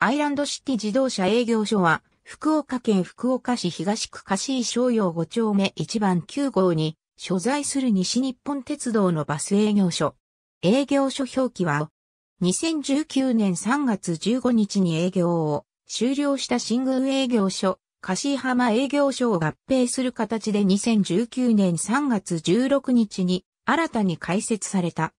アイランドシティ自動車営業所は、福岡県福岡市東区柏井商用5丁目1番9号に、所在する西日本鉄道のバス営業所。営業所表記は、2019年3月15日に営業を終了した新宮営業所、柏浜営業所を合併する形で2019年3月16日に新たに開設された。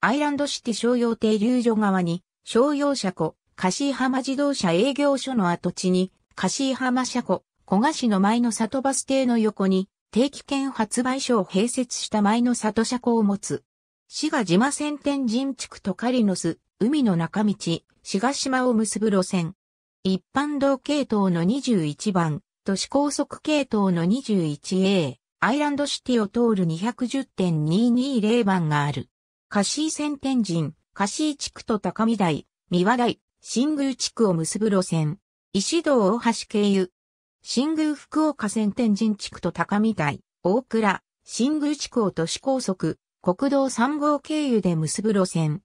アイランドシティ商用停留所側に商用車庫、柏浜自動車営業所の跡地に、柏浜車庫、小賀市の前の里バス停の横に、定期券発売所を併設した前の里車庫を持つ。滋賀島線天神地区とカリノス、海の中道、滋賀島を結ぶ路線。一般道系統の21番、都市高速系統の 21A、アイランドシティを通る210.220番がある。カシー線天神、カシー地区と高見台、三和台、新宮地区を結ぶ路線、石堂大橋経由。新宮福岡線天神地区と高見台、大倉、新宮地区を都市高速、国道3号経由で結ぶ路線。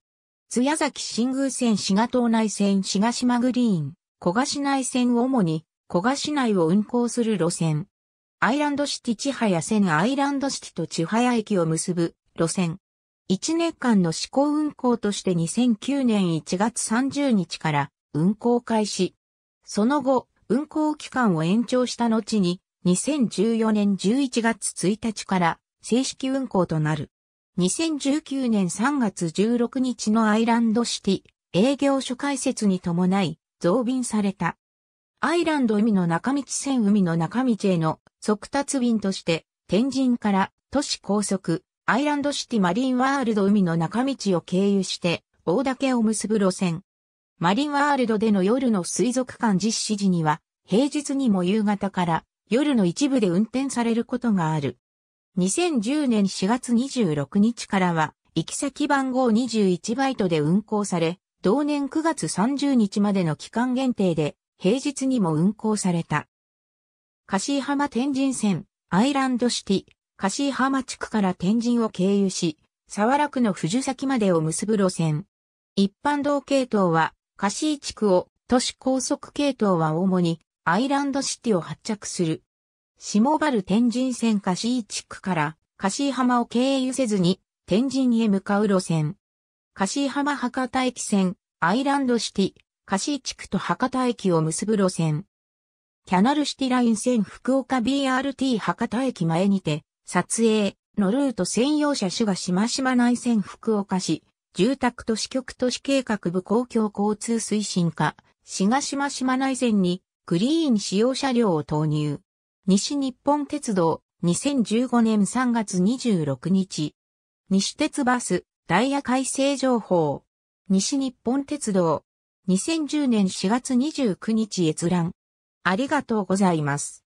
津屋崎新宮線滋賀島内線滋賀島グリーン、小賀市内線を主に小賀市内を運行する路線。アイランドシティ千早線アイランドシティと千早駅を結ぶ路線。1年間の試行運行として2009年1月30日から運行開始。その後、運行期間を延長した後に、2014年11月1日から正式運行となる。2019年3月16日のアイランドシティ営業所開設に伴い増便された。アイランド海の中道線海の中道への速達便として天神から都市高速アイランドシティマリンワールド海の中道を経由して、大岳を結ぶ路線。マリンワールドでの夜の水族館実施時には、平日にも夕方から夜の一部で運転されることがある。2010年4月26日からは、行き先番号21バイトで運行され、同年9月30日までの期間限定で、平日にも運行された。柏浜天神線、アイランドシティ、柏浜地区から天神を経由し、沢楽のの藤崎までを結ぶ路線。一般道系統は、柏地区を、都市高速系統は主に、アイランドシティを発着する。下原天神線柏地区から、柏浜を経由せずに、天神へ向かう路線。柏浜博多駅線、アイランドシティ、柏地区と博多駅を結ぶ路線。キャナルシティライン線福岡 BRT 博多駅前にて、撮影のルート専用車種がしましま内線福岡市、住宅都市局都市計画部公共交通推進課、志島島内線にグリーン使用車両を投入。西日本鉄道、2015年3月26日。西鉄バス、ダイヤ改正情報。西日本鉄道、2010年4月29日閲覧。ありがとうございます。